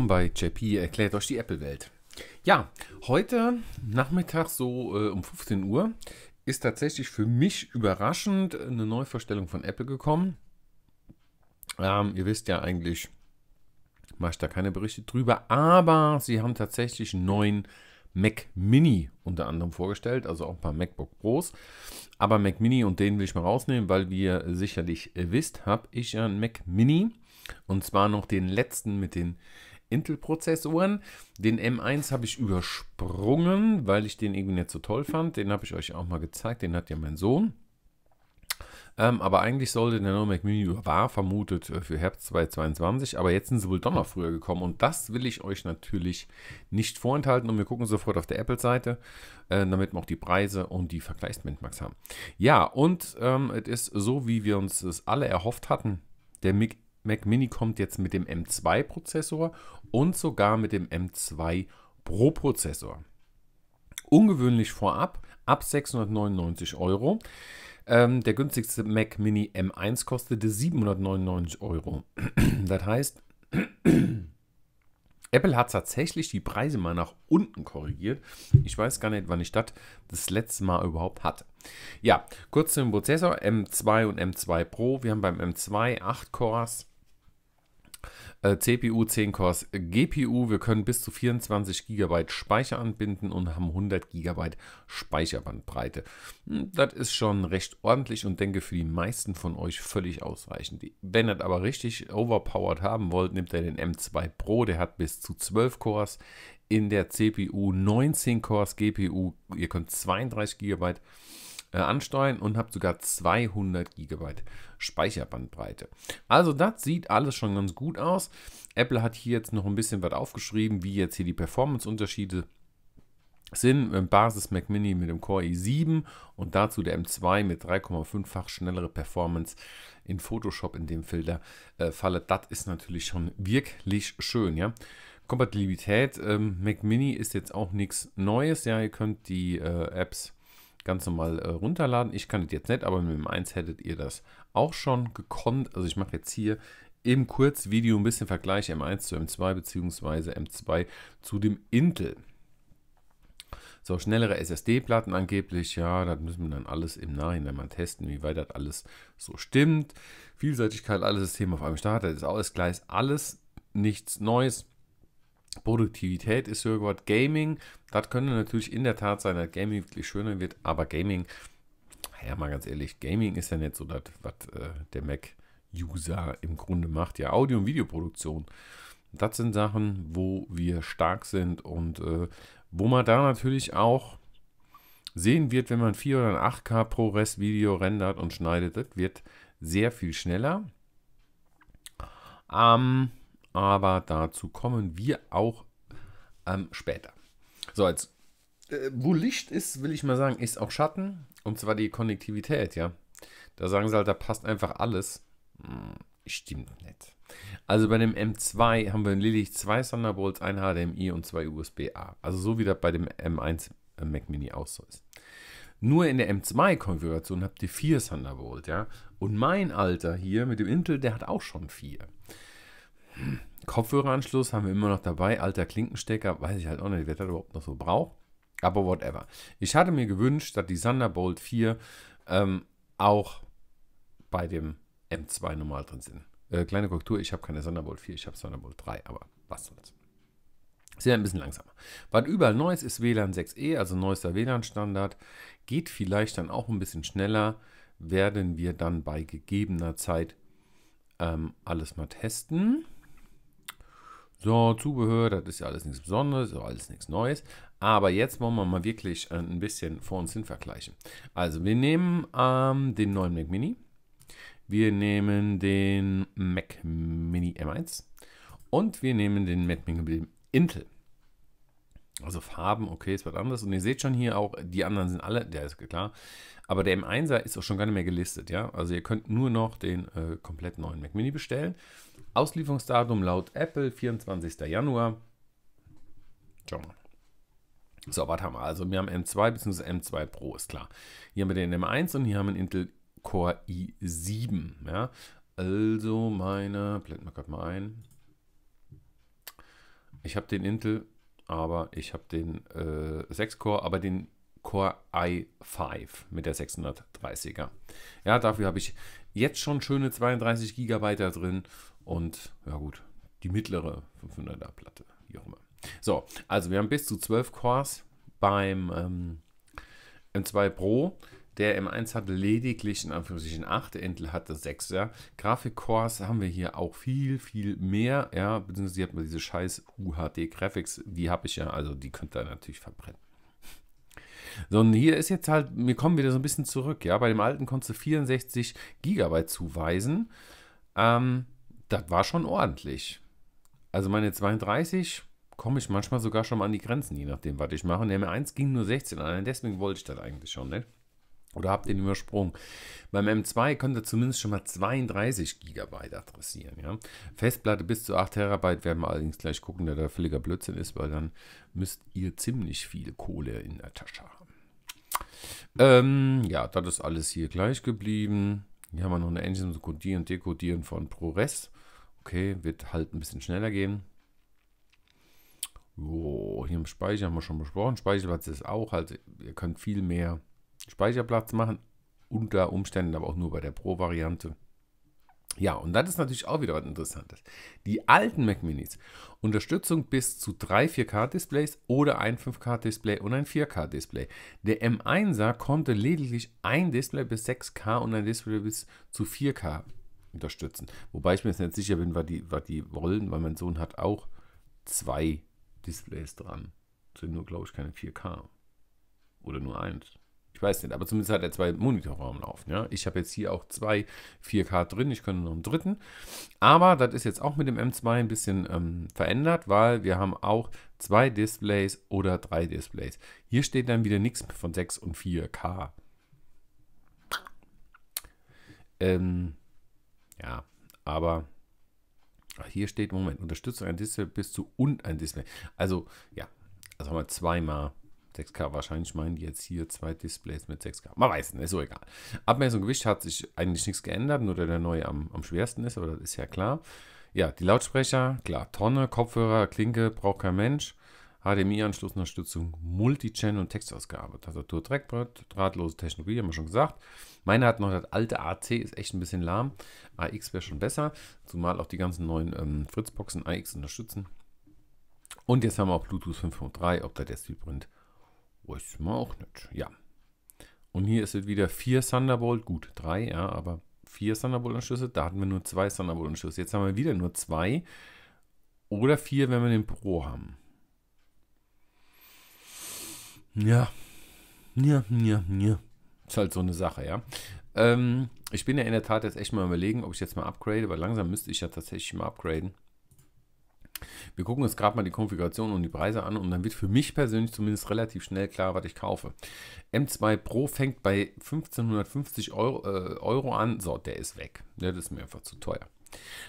willkommen bei JP erklärt euch die Apple-Welt. Ja, heute Nachmittag so äh, um 15 Uhr ist tatsächlich für mich überraschend eine Neuvorstellung von Apple gekommen. Ähm, ihr wisst ja eigentlich, mache ich da keine Berichte drüber, aber sie haben tatsächlich einen neuen Mac Mini unter anderem vorgestellt, also auch ein paar MacBook Pros. Aber Mac Mini und den will ich mal rausnehmen, weil wie ihr sicherlich äh, wisst, habe ich ja einen Mac Mini und zwar noch den letzten mit den Intel-Prozessoren. Den M1 habe ich übersprungen, weil ich den irgendwie nicht so toll fand. Den habe ich euch auch mal gezeigt, den hat ja mein Sohn. Ähm, aber eigentlich sollte der neue Mac Mini war vermutet äh, für Herbst 2022, aber jetzt sind sie wohl doch noch früher gekommen und das will ich euch natürlich nicht vorenthalten und wir gucken sofort auf der Apple-Seite, äh, damit wir auch die Preise und die Vergleichsbenchmarks haben. Ja, und ähm, es ist so, wie wir uns es alle erhofft hatten, der Mac Mac Mini kommt jetzt mit dem M2-Prozessor und sogar mit dem M2 Pro-Prozessor. Ungewöhnlich vorab, ab 699 Euro. Ähm, der günstigste Mac Mini M1 kostete 799 Euro. das heißt, Apple hat tatsächlich die Preise mal nach unten korrigiert. Ich weiß gar nicht, wann ich das das letzte Mal überhaupt hatte. Ja, kurz zum Prozessor M2 und M2 Pro. Wir haben beim M2 8 Cores, äh, CPU 10 Cores, GPU, wir können bis zu 24 GB Speicher anbinden und haben 100 GB Speicherbandbreite. Hm, das ist schon recht ordentlich und denke für die meisten von euch völlig ausreichend. Wenn ihr das aber richtig overpowered haben wollt, nimmt ihr den M2 Pro, der hat bis zu 12 Cores in der CPU, 19 Cores GPU, ihr könnt 32 GB äh, ansteuern und habt sogar 200 GB Speicherbandbreite. Also das sieht alles schon ganz gut aus. Apple hat hier jetzt noch ein bisschen was aufgeschrieben, wie jetzt hier die Performance-Unterschiede sind. Äh, Basis Mac Mini mit dem Core i7 und dazu der M2 mit 3,5-fach schnellere Performance in Photoshop in dem Filter äh, falle. Das ist natürlich schon wirklich schön, ja. Kompatibilität, ähm, Mac Mini ist jetzt auch nichts Neues, ja, ihr könnt die äh, Apps ganz normal äh, runterladen. Ich kann das jetzt nicht, aber mit dem 1 hättet ihr das auch schon gekonnt. Also ich mache jetzt hier im Kurzvideo ein bisschen Vergleich M1 zu M2 bzw. M2 zu dem Intel. So, schnellere SSD-Platten angeblich, ja, das müssen wir dann alles im Nachhinein mal testen, wie weit das alles so stimmt. Vielseitigkeit, alles System auf einem Starter, das ist alles gleich, alles nichts Neues. Produktivität ist so was. Gaming, das könnte natürlich in der Tat sein, dass Gaming wirklich schöner wird, aber Gaming, ja mal ganz ehrlich, Gaming ist ja nicht so das, was äh, der Mac-User im Grunde macht, ja Audio- und Videoproduktion. Das sind Sachen, wo wir stark sind und äh, wo man da natürlich auch sehen wird, wenn man 4 oder 8K pro Rest Video rendert und schneidet, das wird sehr viel schneller. Ähm, aber dazu kommen wir auch ähm, später. So, jetzt, äh, wo Licht ist, will ich mal sagen, ist auch Schatten. Und zwar die Konnektivität, ja. Da sagen sie halt, da passt einfach alles. Hm, stimmt nicht. Also bei dem M2 haben wir lediglich zwei Thunderbolts, ein HDMI und zwei USB-A. Also so wie das bei dem M1 äh, Mac Mini auch so ist. Nur in der M2-Konfiguration habt ihr vier Thunderbolt, ja. Und mein Alter hier mit dem Intel, der hat auch schon vier. Kopfhöreranschluss haben wir immer noch dabei. Alter Klinkenstecker, weiß ich halt auch nicht, wer das überhaupt noch so braucht. Aber whatever. Ich hatte mir gewünscht, dass die Thunderbolt 4 ähm, auch bei dem M2 normal drin sind. Äh, kleine Korrektur, ich habe keine Thunderbolt 4, ich habe Thunderbolt 3, aber was soll's. Ist ja ein bisschen langsamer. Was überall neu ist, ist WLAN 6E, also neuester WLAN-Standard. Geht vielleicht dann auch ein bisschen schneller. Werden wir dann bei gegebener Zeit ähm, alles mal testen. So, Zubehör, das ist ja alles nichts Besonderes, alles nichts Neues. Aber jetzt wollen wir mal wirklich äh, ein bisschen vor uns hin vergleichen. Also, wir nehmen ähm, den neuen Mac Mini. Wir nehmen den Mac Mini M1. Und wir nehmen den Mac Mini Intel. Also Farben, okay, ist was anderes. Und ihr seht schon hier auch, die anderen sind alle, der ist klar. Aber der M1er ist auch schon gar nicht mehr gelistet, ja. Also ihr könnt nur noch den äh, komplett neuen Mac Mini bestellen. Auslieferungsdatum laut Apple, 24. Januar. Schauen wir mal. So, warte mal. Also wir haben M2 bzw. M2 Pro, ist klar. Hier haben wir den M1 und hier haben wir einen Intel Core i7, ja. Also meine, blenden wir gerade mal ein. Ich habe den Intel aber ich habe den äh, 6-Core, aber den Core i5 mit der 630er. Ja, dafür habe ich jetzt schon schöne 32 GB da drin und ja gut, die mittlere 500er Platte, wie auch immer. So, also wir haben bis zu 12 Cores beim ähm, M2 Pro. Der M1 hatte lediglich in Anführungszeichen 8, der Intel hatte 6. Ja. Grafikcores haben wir hier auch viel, viel mehr. Ja, beziehungsweise hat man diese scheiß UHD Graphics, die habe ich ja, also die könnt ihr natürlich verbrennen. So, und hier ist jetzt halt, wir kommen wieder so ein bisschen zurück. Ja, bei dem alten konntest du 64 GB zuweisen. Ähm, das war schon ordentlich. Also meine 32 komme ich manchmal sogar schon mal an die Grenzen, je nachdem, was ich mache. Und der M1 ging nur 16 an, deswegen wollte ich das eigentlich schon nicht. Ne? Oder habt ihr den übersprungen? Beim M2 könnt ihr zumindest schon mal 32 GB adressieren. Ja? Festplatte bis zu 8 Terabyte werden wir allerdings gleich gucken, da der völliger Blödsinn ist, weil dann müsst ihr ziemlich viel Kohle in der Tasche haben. Ähm, ja, das ist alles hier gleich geblieben. Hier haben wir noch eine Engine zum Codieren, und Dekodieren von ProRes. Okay, wird halt ein bisschen schneller gehen. Jo, hier im Speicher haben wir schon besprochen. Speicherplatz ist auch halt, ihr könnt viel mehr Speicherplatz machen. Unter Umständen aber auch nur bei der Pro-Variante. Ja, und das ist natürlich auch wieder was Interessantes. Die alten Mac Minis, Unterstützung bis zu drei 4K-Displays oder ein 5K-Display und ein 4K-Display. Der M1er konnte lediglich ein Display bis 6K und ein Display bis zu 4K unterstützen. Wobei ich mir jetzt nicht sicher bin, was die, was die wollen, weil mein Sohn hat auch zwei Displays dran. sind nur, glaube ich, keine 4K. Oder nur eins. Ich weiß nicht, aber zumindest hat er zwei Monitore am Laufen. Ja? Ich habe jetzt hier auch zwei 4K drin, ich könnte noch einen dritten. Aber das ist jetzt auch mit dem M2 ein bisschen ähm, verändert, weil wir haben auch zwei Displays oder drei Displays. Hier steht dann wieder nichts von 6 und 4K. Ähm, ja, aber hier steht, Moment, Unterstützung ein Display bis zu und ein Display. Also, ja, also haben wir zweimal 6K. Wahrscheinlich meinen die jetzt hier zwei Displays mit 6K. Man weiß es nicht, ist so egal. Abmessung und Gewicht hat sich eigentlich nichts geändert, nur der, der neue am, am schwersten ist, aber das ist ja klar. Ja, die Lautsprecher, klar, Tonne, Kopfhörer, Klinke, braucht kein Mensch. HDMI-Anschlussunterstützung, Multichannel und Textausgabe, Tastatur, Trackpad, drahtlose Technologie, haben wir schon gesagt. Meine hat noch das alte AC, ist echt ein bisschen lahm. AX wäre schon besser, zumal auch die ganzen neuen ähm, Fritzboxen AX unterstützen. Und jetzt haben wir auch Bluetooth 5.3, ob da der Typ Weiß man auch nicht, ja. Und hier ist es wieder vier Thunderbolt, gut, drei, ja, aber vier Thunderbolt-Anschlüsse. Da hatten wir nur zwei Thunderbolt-Anschlüsse. Jetzt haben wir wieder nur zwei oder vier, wenn wir den Pro haben. Ja, ja, ja, ja. Ist halt so eine Sache, ja. Ähm, ich bin ja in der Tat jetzt echt mal überlegen, ob ich jetzt mal upgrade, weil langsam müsste ich ja tatsächlich mal upgraden. Wir gucken uns gerade mal die Konfiguration und die Preise an und dann wird für mich persönlich zumindest relativ schnell klar, was ich kaufe. M2 Pro fängt bei 1550 Euro, äh, Euro an. So, der ist weg. Ja, das ist mir einfach zu teuer.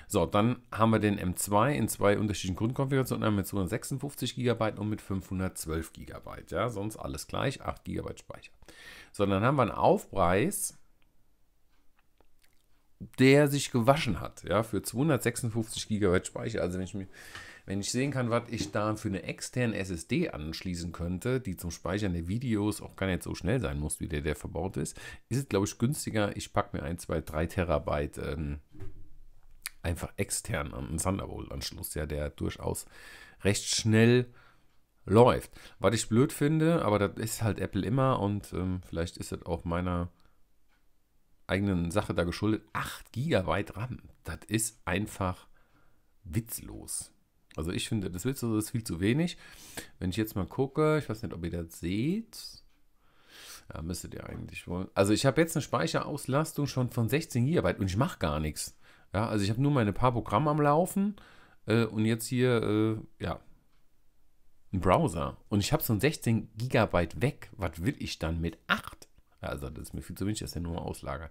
So, dann haben wir den M2 in zwei unterschiedlichen Grundkonfigurationen, einmal mit 256 GB und mit 512 GB. Ja, sonst alles gleich, 8 GB Speicher. So, dann haben wir einen Aufpreis der sich gewaschen hat, ja, für 256 GB Speicher. Also wenn ich, mir, wenn ich sehen kann, was ich da für eine externe SSD anschließen könnte, die zum Speichern der Videos auch gar nicht so schnell sein muss, wie der, der verbaut ist, ist es, glaube ich, günstiger. Ich packe mir ein, zwei, drei Terabyte ähm, einfach extern an einen Thunderbolt-Anschluss, ja, der durchaus recht schnell läuft. Was ich blöd finde, aber das ist halt Apple immer und ähm, vielleicht ist das auch meiner eigenen Sache da geschuldet, 8 GB RAM. Das ist einfach witzlos. Also ich finde, das witzlos ist viel zu wenig. Wenn ich jetzt mal gucke, ich weiß nicht, ob ihr das seht. Ja, müsstet ihr eigentlich wollen. Also ich habe jetzt eine Speicherauslastung schon von 16 GB und ich mache gar nichts. Ja, also ich habe nur meine paar Programme am Laufen äh, und jetzt hier, äh, ja, ein Browser. Und ich habe so ein 16 GB weg. Was will ich dann mit 8? Also das ist mir viel zu wenig, ist ja nur Auslager.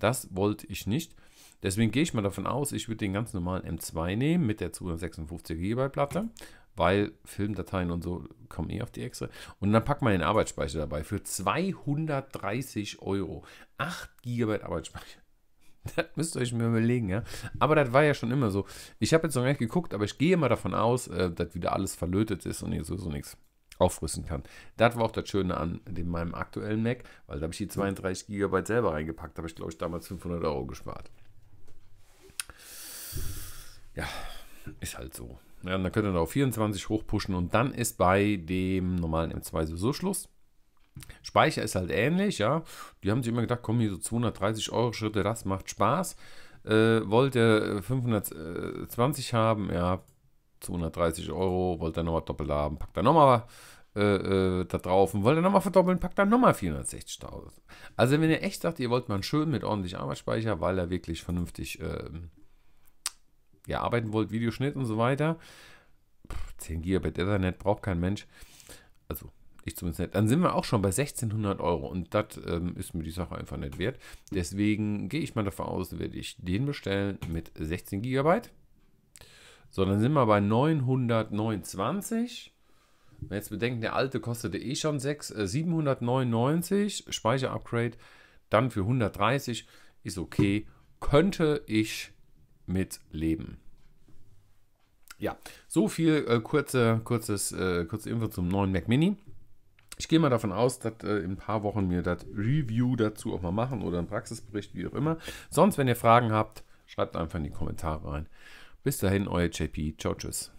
Das wollte ich nicht. Deswegen gehe ich mal davon aus, ich würde den ganz normalen M2 nehmen mit der 256 GB Platte, weil Filmdateien und so kommen eh auf die Extra. Und dann packt man den Arbeitsspeicher dabei für 230 Euro. 8 GB Arbeitsspeicher. Das müsst ihr euch mir überlegen, ja. Aber das war ja schon immer so. Ich habe jetzt noch nicht geguckt, aber ich gehe mal davon aus, äh, dass wieder alles verlötet ist und hier so nichts aufrüsten kann. Das war auch das Schöne an dem, meinem aktuellen Mac, weil da habe ich die 32 GB selber reingepackt, habe ich glaube ich damals 500 Euro gespart. Ja, ist halt so. Ja, dann könnt ihr da auf 24 hochpushen und dann ist bei dem normalen M2 sowieso Schluss. Speicher ist halt ähnlich, ja. Die haben sich immer gedacht, kommen hier so 230 Euro Schritte, das macht Spaß. Äh, wollt ihr 520 äh, haben, ja, 230 Euro, wollt ihr nochmal doppelt haben, packt ihr nochmal äh, äh, da drauf und wollt ihr nochmal verdoppeln, packt dann nochmal 460.000. Also wenn ihr echt sagt, ihr wollt mal schön mit ordentlich Arbeitsspeicher, weil ihr wirklich vernünftig äh, ja, arbeiten wollt, Videoschnitt und so weiter, Pff, 10 GB Ethernet braucht kein Mensch. Also ich zumindest nicht. Dann sind wir auch schon bei 1600 Euro und das ähm, ist mir die Sache einfach nicht wert. Deswegen gehe ich mal davon aus, werde ich den bestellen mit 16 GB. So, dann sind wir bei 929. Wenn jetzt bedenken, der alte kostete eh schon 6, äh, 799, Speicherupgrade, dann für 130, ist okay, könnte ich mit leben. Ja, so viel äh, kurze, kurzes, äh, kurze Info zum neuen Mac Mini. Ich gehe mal davon aus, dass äh, in ein paar Wochen mir das Review dazu auch mal machen oder einen Praxisbericht, wie auch immer. Sonst, wenn ihr Fragen habt, schreibt einfach in die Kommentare rein. Bis dahin, euer JP. Ciao, tschüss.